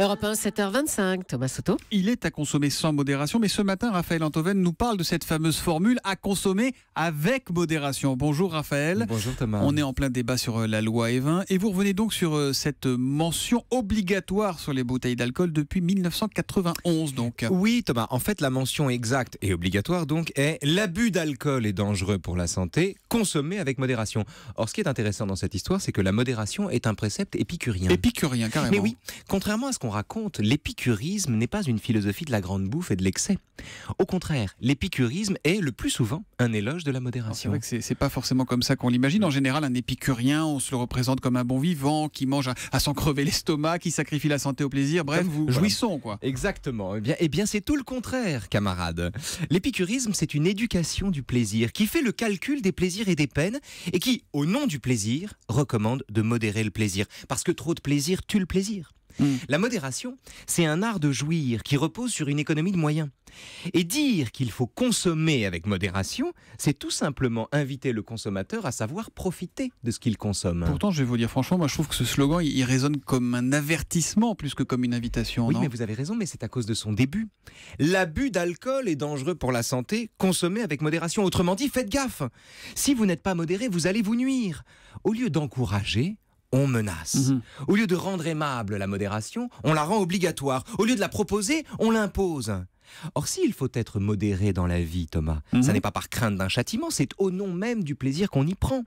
Europe 1, 7h25, Thomas Soto. Il est à consommer sans modération, mais ce matin, Raphaël Antoven nous parle de cette fameuse formule à consommer avec modération. Bonjour Raphaël. Bonjour Thomas. On est en plein débat sur euh, la loi Evin et vous revenez donc sur euh, cette mention obligatoire sur les bouteilles d'alcool depuis 1991 donc. Oui Thomas, en fait la mention exacte et obligatoire donc est l'abus d'alcool est dangereux pour la santé, consommer avec modération. Or ce qui est intéressant dans cette histoire, c'est que la modération est un précepte épicurien. Épicurien carrément. Mais oui, contrairement à ce qu'on raconte, l'épicurisme n'est pas une philosophie de la grande bouffe et de l'excès. Au contraire, l'épicurisme est le plus souvent un éloge de la modération. C'est pas forcément comme ça qu'on l'imagine. En général, un épicurien, on se le représente comme un bon vivant qui mange à, s'en crever l'estomac, qui sacrifie la santé au plaisir. Bref, vous jouissons quoi. Exactement. Eh bien, eh bien c'est tout le contraire, camarade L'épicurisme, c'est une éducation du plaisir qui fait le calcul des plaisirs et des peines et qui, au nom du plaisir, recommande de modérer le plaisir parce que trop de plaisir tue le plaisir. Hmm. La modération, c'est un art de jouir qui repose sur une économie de moyens. Et dire qu'il faut consommer avec modération, c'est tout simplement inviter le consommateur à savoir profiter de ce qu'il consomme. Pourtant, je vais vous dire franchement, moi je trouve que ce slogan, il résonne comme un avertissement plus que comme une invitation. Oui, mais vous avez raison, mais c'est à cause de son début. L'abus d'alcool est dangereux pour la santé, consommez avec modération. Autrement dit, faites gaffe. Si vous n'êtes pas modéré, vous allez vous nuire. Au lieu d'encourager, on menace. Mhm. Au lieu de rendre aimable la modération, on la rend obligatoire. Au lieu de la proposer, on l'impose. Or, s'il faut être modéré dans la vie, Thomas, ça mhm. n'est pas par crainte d'un châtiment, c'est au nom même du plaisir qu'on y prend.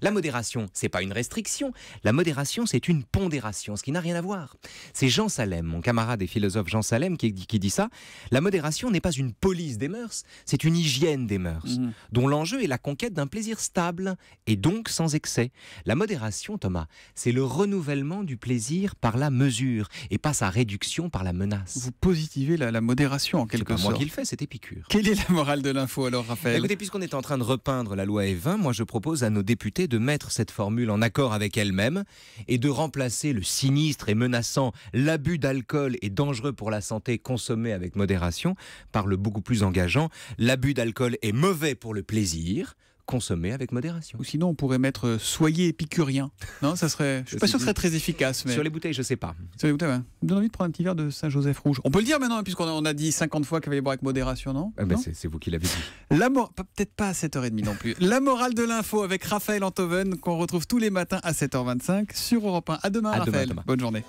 La modération, c'est pas une restriction, la modération, c'est une pondération, ce qui n'a rien à voir. C'est Jean Salem, mon camarade et philosophe Jean Salem, qui, qui dit ça. La modération n'est pas une police des mœurs, c'est une hygiène des mœurs, mhm. dont l'enjeu est la conquête d'un plaisir stable et donc sans excès. La modération, Thomas, c'est le renouvellement du plaisir par la mesure et pas sa réduction par la menace. Vous positivez la, modération en quelque pas sorte. Moi qui le fais, c'est Épicure. Quelle est la morale de l'info alors, Raphaël Écoutez, puisqu'on est en train de repeindre la loi e F20, moi je propose à nos de mettre cette formule en accord avec elle-même et de remplacer le sinistre et menaçant l'abus d'alcool est dangereux pour la santé consommé avec modération par le beaucoup plus engageant l'abus d'alcool est mauvais pour le plaisir, consommer avec modération. Ou sinon, on pourrait mettre euh, soyez épicurien. Non, ça serait. Je suis pas sûr que ce serait très efficace. Mais... Sur les bouteilles, je sais pas. Sur les bouteilles, Donne envie de prendre un petit verre de Saint-Joseph rouge. On peut le dire maintenant, hein, puisqu'on a, on a dit 50 fois qu'il fallait boire avec modération, non, ah ben, C'est vous qui l'avez dit. La Peut-être pas à 7h30 non plus. La morale de l'info avec Raphaël Antoven, qu'on retrouve tous les matins à 7h25 sur Europe 1. À demain, Raphaël. demain. Bonne journée.